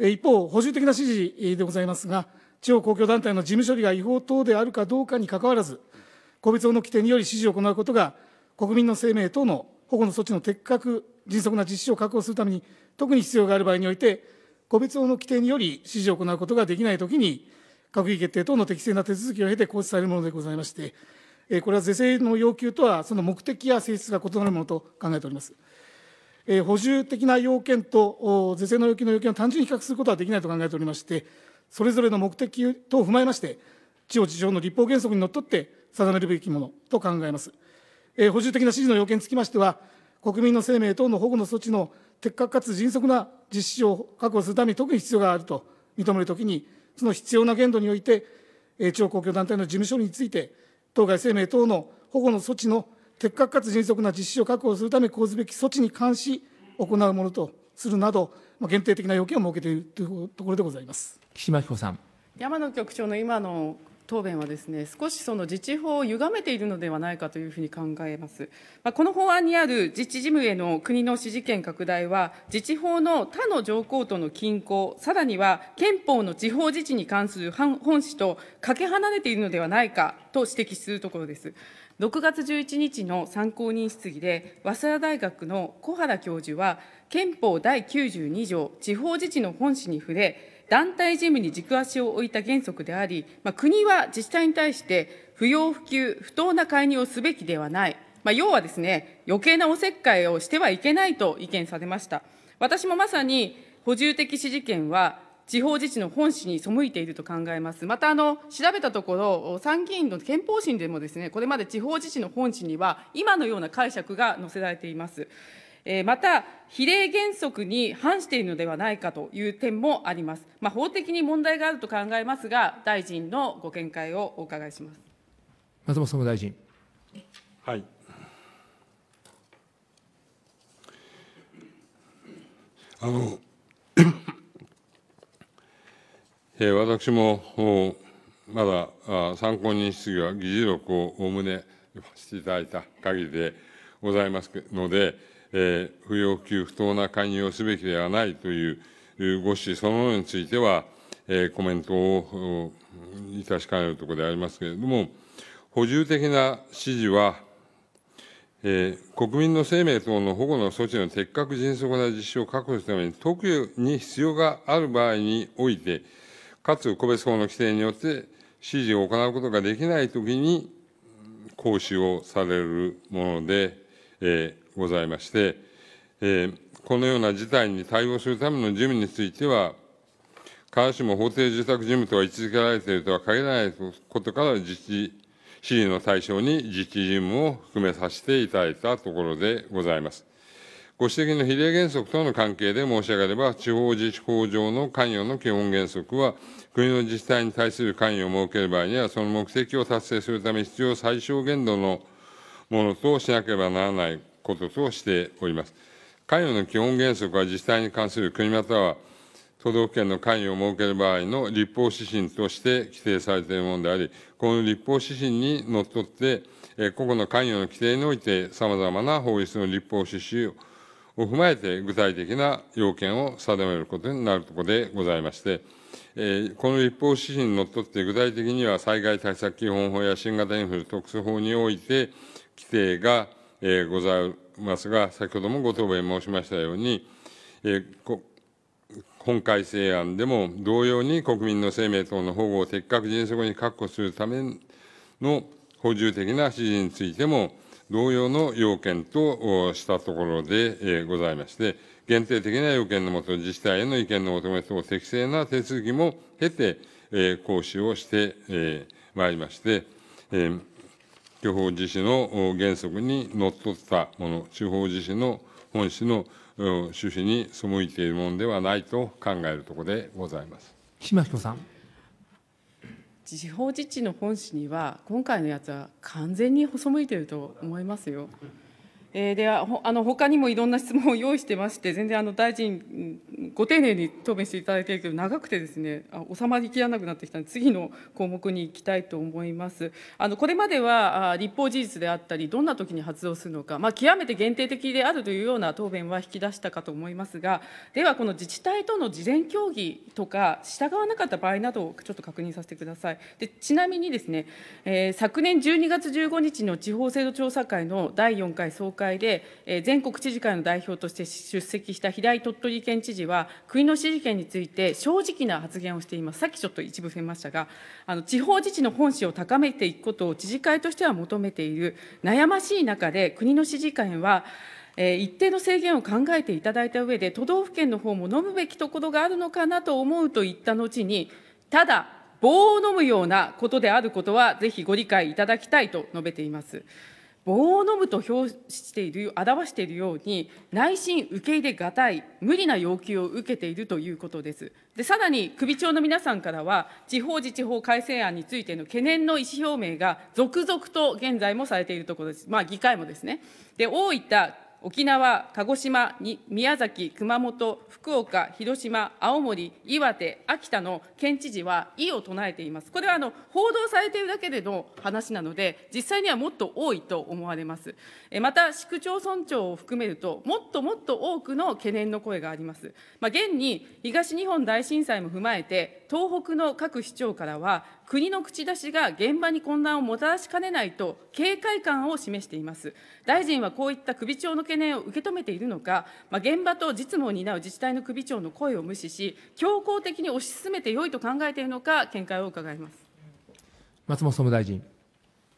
え一方、補充的な指示でございますが、地方公共団体の事務処理が違法等であるかどうかにかかわらず、個別法の規定により指示を行うことが、国民の生命等の保護の措置の的確、迅速な実施を確保するために特に必要がある場合において、個別法の規定により指示を行うことができないときに、閣議決定等の適正な手続きを経て行使されるものでございまして、これは是正の要求とは、その目的や性質が異なるものと考えております。補充的な要件と是正の要求の要件を単純に比較することはできないと考えておりまして、それぞれの目的等を踏まえまして、地方自治法の立法原則にのっとって定めるべきものと考えます。補充的な指示の要件につきましては、国民の生命等の保護の措置の的確かつ迅速な実施を確保するために特に必要があると認めるときに、その必要な限度において、地方公共団体の事務所について、当該生命等の保護の措置の的確かつ迅速な実施を確保するため講ずべき措置に関し、行うものとするなど、まあ、限定的な要件を設けているというところでございます岸間彦さん山野局長の今の答弁はですね、少しその自治法を歪めているのではないかというふうに考えます。まあ、この法案にある自治事務への国の支持権拡大は、自治法の他の条項との均衡、さらには憲法の地方自治に関する本旨とかけ離れているのではないかと指摘するところです。6月11日の参考人質疑で、早稲田大学の小原教授は、憲法第92条、地方自治の本旨に触れ、団体事務に軸足を置いた原則であり、まあ、国は自治体に対して不要不急、不当な介入をすべきではない、まあ、要はですね、余計なおせっかいをしてはいけないと意見されました。私もまさに補充的指示権は地方自治の本旨に背いていると考えます。またあの調べたところ、参議院の憲法審でもですね、これまで地方自治の本旨には今のような解釈が載せられています。えまた、比例原則に反しているのではないかという点もあります。まあ、法的に問題があると考えますが、大臣のご見解をお伺いします松本総務大臣。はいあの え私もまだ参考人質疑は議事録をおおむねしていただいた限りでございますので、不要不急不当な勧誘をすべきではないというご指そのものについては、コメントをいたしかねるところでありますけれども、補充的な指示は、国民の生命等の保護の措置の的確迅速な実施を確保するために、特に必要がある場合において、かつ個別法の規定によって指示を行うことができないときに、行使をされるもので、えーございまして、えー、このような事態に対応するための事務については、必ずしも法定受託事務とは位置づけられているとは限らないことから、自治指示の対象に自治事務を含めさせていただいたところでございます。ご指摘の比例原則との関係で申し上げれば、地方自治法上の関与の基本原則は、国の自治体に対する関与を設ける場合には、その目的を達成するため必要最小限度のものとしなければならないこととしております。関与の基本原則は自治体に関する国または都道府県の関与を設ける場合の立法指針として規定されているものであり、この立法指針にのっとって、個々の関与の規定において、さまざまな法律の立法趣旨を踏まえて、具体的な要件を定めることになるところでございまして、この立法指針にのっとって、具体的には災害対策基本法や新型インフル特措法において、規定がえー、ございますが、先ほどもご答弁申しましたように、えー、本改正案でも同様に国民の生命等の保護を的確迅速に確保するための補充的な指示についても、同様の要件としたところでございまして、限定的な要件のもと、自治体への意見の求め等、適正な手続きも経て、行使をしてまいりまして、地方自治の原則にのっとったもの、地方自治の本旨の趣旨に背いているものではないと考えるところでございます。島彦さん地方自治の本旨には今回のやつは完全に細向いていると思いますよ。えー、であの他にもいろんな質問を用意してまして、全然あの大臣、ご丁寧に答弁していただいているけど、長くてですね、あ収まりきらなくなってきたので、次の項目に行きたいと思います。あのこれまではあ立法事実であったり、どんな時に発動するのか、まあ、極めて限定的であるというような答弁は引き出したかと思いますが、では、この自治体との事前協議とか、従わなかった場合などをちょっと確認させてください。でちなみにですね、えー、昨年12月15日の地方制度調査会の第4回総会で、え全国知事会の代表として出席した平井鳥取県知事は、国の支持権について正直な発言をしています。さっきちょっと一部触れましたが、あの地方自治の本質を高めていくことを知事会としては求めている、悩ましい中で、国の支持会は、え一定の制限を考えていただいた上で、都道府県の方も飲むべきところがあるのかなと思うと言った後に、ただ、棒を飲むようなことであることは、ぜひご理解いただきたいと述べています。棒を飲むと表している表しているように内心受け入れがたい無理な要求を受けているということですでさらに首長の皆さんからは地方自治法改正案についての懸念の意思表明が続々と現在もされているところですまあ議会もですねで大分沖縄、鹿児島、宮崎、熊本、福岡、広島、青森、岩手、秋田の県知事は、異を唱えています。これはあの報道されているだけでの話なので、実際にはもっと多いと思われます。また、市区町村長を含めると、もっともっと多くの懸念の声があります。まあ、現に東日本大震災も踏まえて、東北の各市長からは、国の口出しが現場に混乱をもたらしかねないと、警戒感を示しています。大臣はこういった首長の懸念を受け止めているのか、まあ、現場と実務を担う自治体の首長の声を無視し、強硬的に推し進めてよいと考えているのか、見解を伺います松本総務大臣。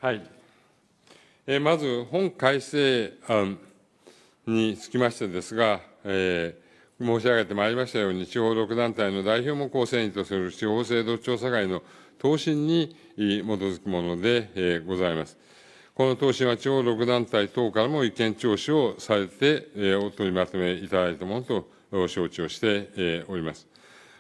はい、えまず本改正案につきましてですが、えー申し上げてまいりましたように、地方6団体の代表も構成員とする地方制度調査会の答申に基づくものでございます。この答申は地方6団体等からも意見聴取をされて、お取りまとめいただいたものと承知をしております。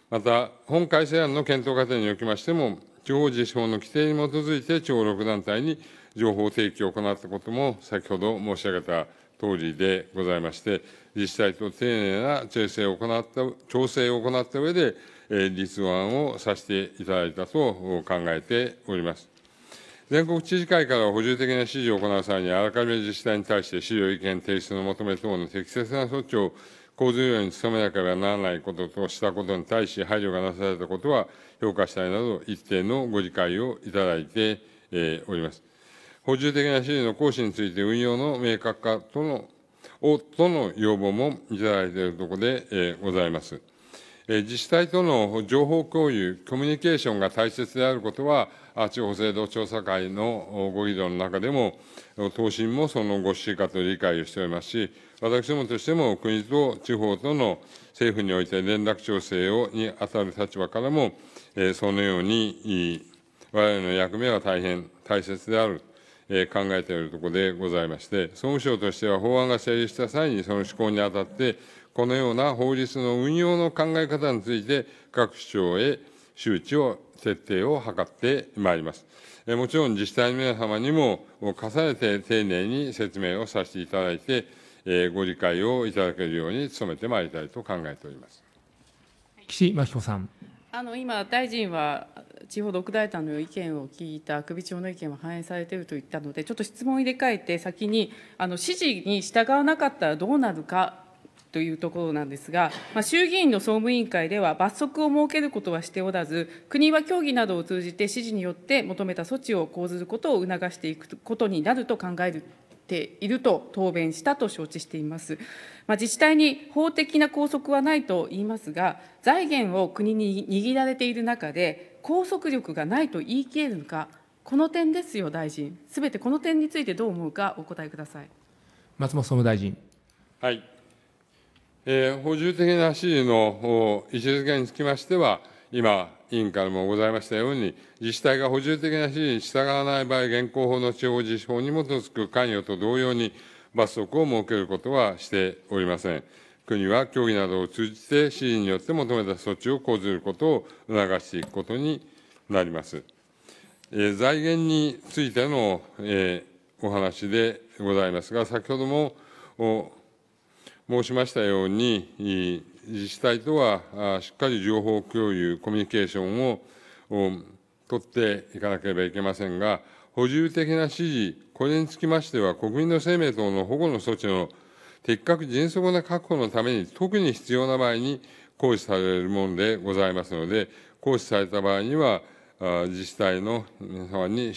また、本改正案の検討過程におきましても、地方自治法の規定に基づいて地方6団体に情報提供を行ったことも、先ほど申し上げたとおりでございまして、自治体と丁寧な調整を行った、調整を行った上で、立案をさせていただいたと考えております。全国知事会から補充的な指示を行う際に、あらかじめ自治体に対して資料意見提出の求め等の適切な措置を講ずるように努めなければならないこととしたことに対し、配慮がなされたことは評価したいなど、一定のご理解をいただいております。補充的な指示の行使について運用の明確化とのをとの要望もいただいているところでございます。自治体との情報共有、コミュニケーションが大切であることは、地方制度調査会のご議論の中でも、答申もそのご指摘かと理解をしておりますし、私どもとしても、国と地方との政府において連絡調整をに当たる立場からも、そのように、我々の役目は大変大切である考えているところでございまして、総務省としては法案が成立した際にその施行にあたって、このような法律の運用の考え方について、各省へ周知を、徹底を図ってまいります。もちろん自治体の皆様にも重ねて丁寧に説明をさせていただいて、ご理解をいただけるように努めてまいりたいと考えております。岸真紀子さん。あの今大臣は地方独大担の意見を聞いた首長の意見は反映されていると言ったので、ちょっと質問を入れ替えて、先にあの指示に従わなかったらどうなるかというところなんですが、まあ、衆議院の総務委員会では罰則を設けることはしておらず、国は協議などを通じて指示によって求めた措置を講ずることを促していくことになると考えるていると答弁したと承知しています。まあ、自治体に法的な拘束はないと言いますが、財源を国に握られている中で、拘束力がないと言い切れるのか、この点ですよ、大臣、すべてこの点についてどう思うか、お答えください松本総務大臣。はいえー、補充的な指示の位置づけにつきましては、今、委員からもございましたように、自治体が補充的な指示に従わない場合、現行法の地方自治法に基づく関与と同様に、罰則を設けることはしておりません。国は協議などを通じて、指示によって求めた措置を講ずることを促していくことになります。えー、財源についての、えー、お話でございますが、先ほども申しましたように、自治体とはしっかり情報共有、コミュニケーションを取っていかなければいけませんが、補充的な指示、これにつきましては、国民の生命等の保護の措置の的確迅速な確保のために、特に必要な場合に行使されるものでございますので、行使された場合には、自治体の皆様に、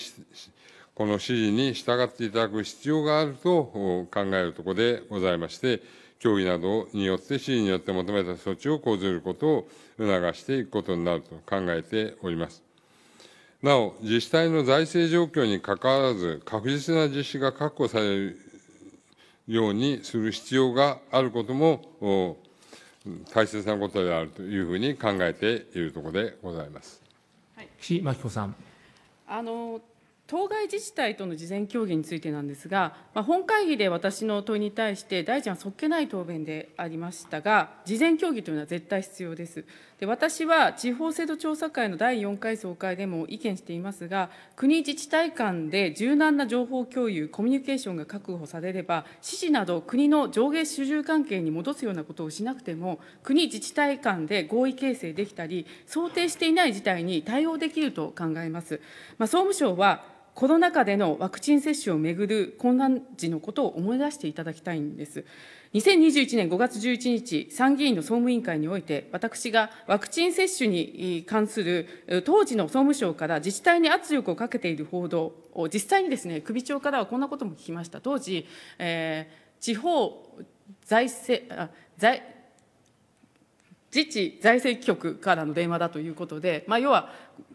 この指示に従っていただく必要があると考えるところでございまして、協議などによって指示によって求めた措置を講ずることを促していくことになると考えております。なお、自治体の財政状況にかかわらず、確実な実施が確保されるようにする必要があることも大切なことであるというふうに考えているところでございます。はい、岸真紀子さんあの当該自治体との事前協議についてなんですが、まあ、本会議で私の問いに対して、大臣はそっけない答弁でありましたが、事前協議というのは絶対必要です。で私は地方制度調査会の第4回総会でも意見していますが、国自治体間で柔軟な情報共有、コミュニケーションが確保されれば、指示など国の上下主従関係に戻すようなことをしなくても、国自治体間で合意形成できたり、想定していない事態に対応できると考えます。まあ、総務省はコロナ禍でのワクチン接種をめぐる混乱時のことを思い出していただきたいんです。2021年5月11日、参議院の総務委員会において、私がワクチン接種に関する当時の総務省から自治体に圧力をかけている報道を、実際にですね、首長からはこんなことも聞きました。当時、えー、地方財政、あ財自治財政局からの電話だということで、まあ、要は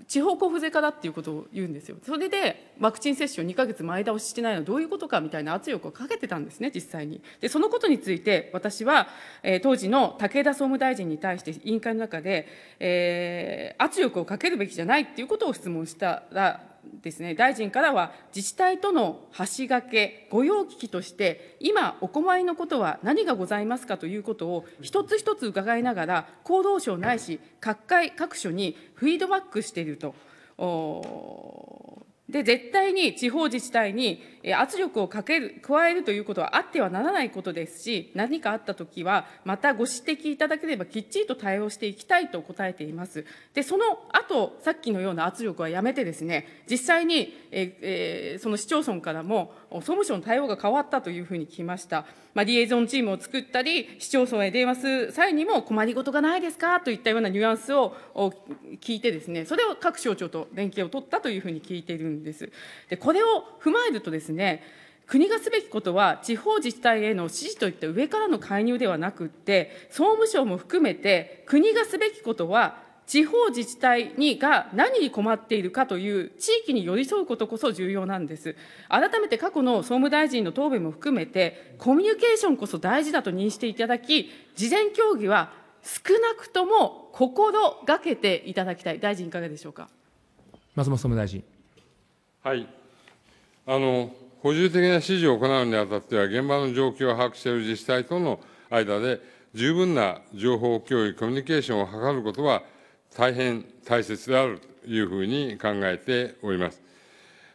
地方交付税化だっていうことを言うんですよ、それでワクチン接種を2ヶ月前倒ししてないのはどういうことかみたいな圧力をかけてたんですね、実際に。で、そのことについて、私は、えー、当時の武田総務大臣に対して、委員会の中で、えー、圧力をかけるべきじゃないっていうことを質問したら、ですね、大臣からは、自治体との橋がけ、御用聞きとして、今、お困りのことは何がございますかということを、一つ一つ伺いながら、厚労省ないし、各界、各所にフィードバックしていると。で、絶対に地方自治体に圧力をかける、加えるということはあってはならないことですし、何かあったときは、またご指摘いただければきっちりと対応していきたいと答えています。で、その後、さっきのような圧力はやめてですね、実際に、えー、その市町村からも、総務省の対応が変わったというふうに聞きました。まあ、リエゾンチームを作ったり、市町村へ電話する際にも、困りごとがないですかといったようなニュアンスを聞いてですね、それを各省庁と連携を取ったというふうに聞いているんです。で、これを踏まえるとですね、ね、国がすべきことは、地方自治体への指示といった上からの介入ではなくって、総務省も含めて、国がすべきことは、地方自治体にが何に困っているかという地域に寄り添うことこそ重要なんです。改めて過去の総務大臣の答弁も含めて、コミュニケーションこそ大事だと認識いただき、事前協議は少なくとも心がけていただきたい。大臣いかがでしょうか。松本総務大臣。はい。あの、補充的な指示を行うにあたっては、現場の状況を把握している自治体との間で、十分な情報共有、コミュニケーションを図ることは、大変大切であるというふうに考えております。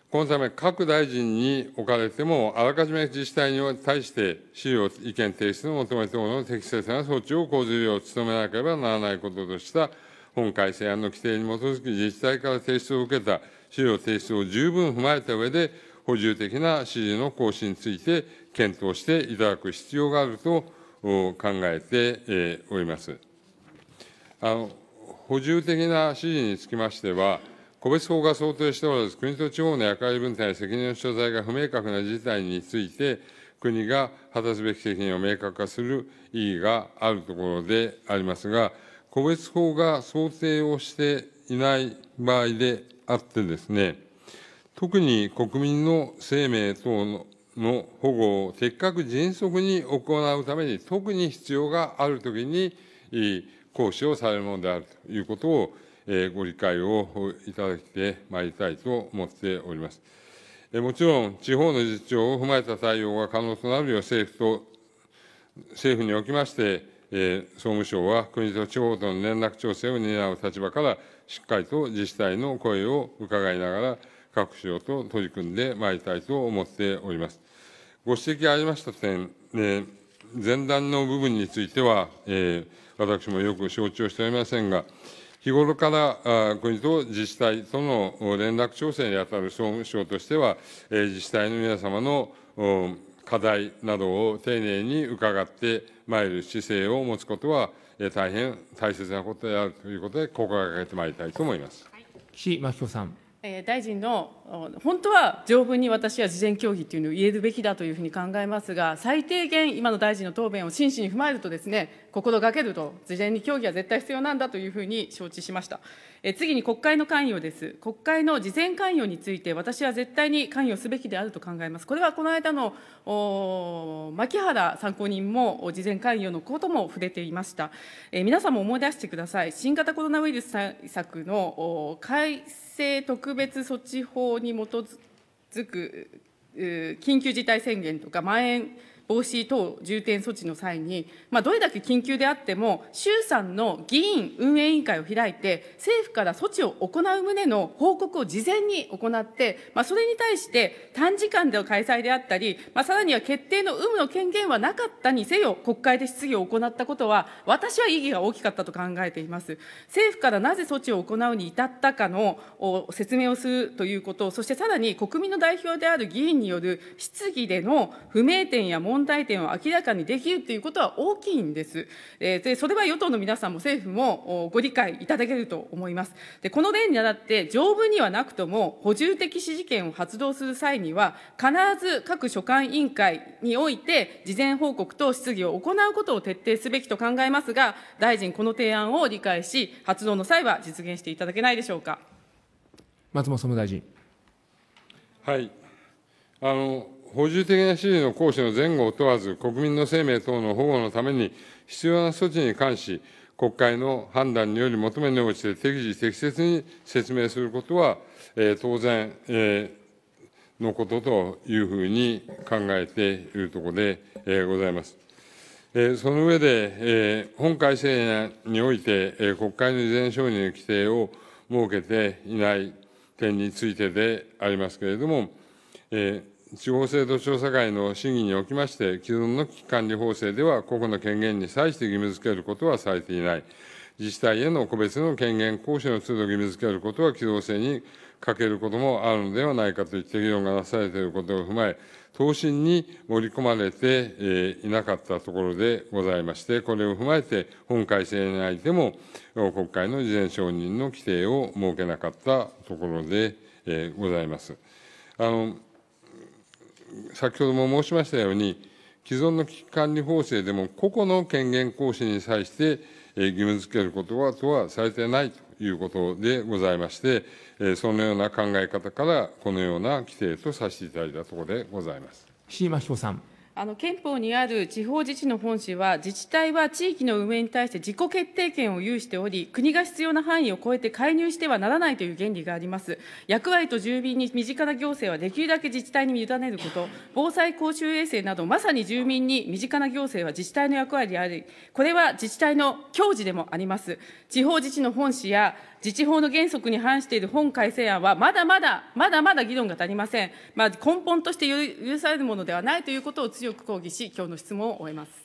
このため、各大臣におかれても、あらかじめ自治体に対して資料意見提出の求め等の適切な措置を講ずるよう努めなければならないこととした、本改正案の規定に基づき、自治体から提出を受けた資料提出を十分踏まえた上で、補充的な指示の行使について検討していただく必要があると考えております。あの補充的な指示につきましては、個別法が想定しておらず、国と地方の役割分担や責任の所在が不明確な事態について、国が果たすべき責任を明確化する意義があるところでありますが、個別法が想定をしていない場合であってですね、特に国民の生命等の保護を的確迅速に行うために、特に必要があるときに、行使をされるものであるということを、ご理解をいただいてまいりたいと思っております。もちろん、地方の実情を踏まえた対応が可能となるよう、政府と、政府におきまして、えー、総務省は国と地方との連絡調整を担う立場から、しっかりと自治体の声を伺いながら、各省と取り組んでまいりたいと思っております。ご指摘ありました点、え前段の部分については、え私もよく承知をしておりませんが、日頃から国と自治体との連絡調整に当たる総務省としては、自治体の皆様の課題などを丁寧に伺ってまいる姿勢を持つことは、大変大切なことであるということで、心がけてまいりたいと思います。岸真紀子さん。大臣の本当は条文に私は事前協議というのを言えるべきだというふうに考えますが、最低限、今の大臣の答弁を真摯に踏まえるとですね、心がけると、事前に協議は絶対必要なんだというふうに承知しました。え次に国会の関与です。国会の事前関与について、私は絶対に関与すべきであると考えます。これはこの間の牧原参考人も事前関与のことも触れていました。え皆さんも思い出してください。新型コロナウイルス対策の改正特別措置法に基づく緊急事態宣言とか、まん延防止等重点措置の際に、まあ、どれだけ緊急であっても、衆参の議員運営委員会を開いて、政府から措置を行う旨の報告を事前に行って、まあ、それに対して短時間での開催であったり、まあ、さらには決定の有無の権限はなかったにせよ、国会で質疑を行ったことは、私は意義が大きかったと考えています。政府からなぜ措置を行うに至ったかの説明をするということ、そしてさらに国民の代表である議員による質疑での不明点や問題問題点を明らかにできるということは大きいんです。えでそれは与党の皆さんも政府もご理解いただけると思います。でこの例にあたって、条文にはなくとも補充的指示権を発動する際には、必ず各所管委員会において、事前報告と質疑を行うことを徹底すべきと考えますが、大臣、この提案を理解し、発動の際は実現していただけないでしょうか。松本総務大臣。はい。あの補充的な支持の行使の前後を問わず、国民の生命等の保護のために必要な措置に関し、国会の判断により求めに応じて適時適切に説明することは、えー、当然、えー、のことというふうに考えているところで、えー、ございます。えー、その上で、えー、本改正において、えー、国会の依然承認の規定を設けていない点についてでありますけれども、えー地方制度調査会の審議におきまして、既存の危機管理法制では、個々の権限に際して義務付けることはされていない、自治体への個別の権限行使の都度義務付けることは機動性に欠けることもあるのではないかといった議論がなされていることを踏まえ、答申に盛り込まれていなかったところでございまして、これを踏まえて、本改正においても、国会の事前承認の規定を設けなかったところでございます。あの先ほども申しましたように、既存の危機管理法制でも個々の権限行使に際して義務付けることはとはされてないということでございまして、そのような考え方から、このような規定とさせていただいたところでございます。菱島彦さん。あの憲法にある地方自治の本旨は、自治体は地域の運営に対して自己決定権を有しており、国が必要な範囲を超えて介入してはならないという原理があります。役割と住民に身近な行政はできるだけ自治体に委ねること、防災公衆衛生など、まさに住民に身近な行政は自治体の役割であり、これは自治体の矜持でもあります。地方自治の本旨や自治法の原則に反している本改正案は、まだまだ、まだまだ議論が足りません。まあ、根本として許されるものではないということを強く抗議し、きょうの質問を終えます。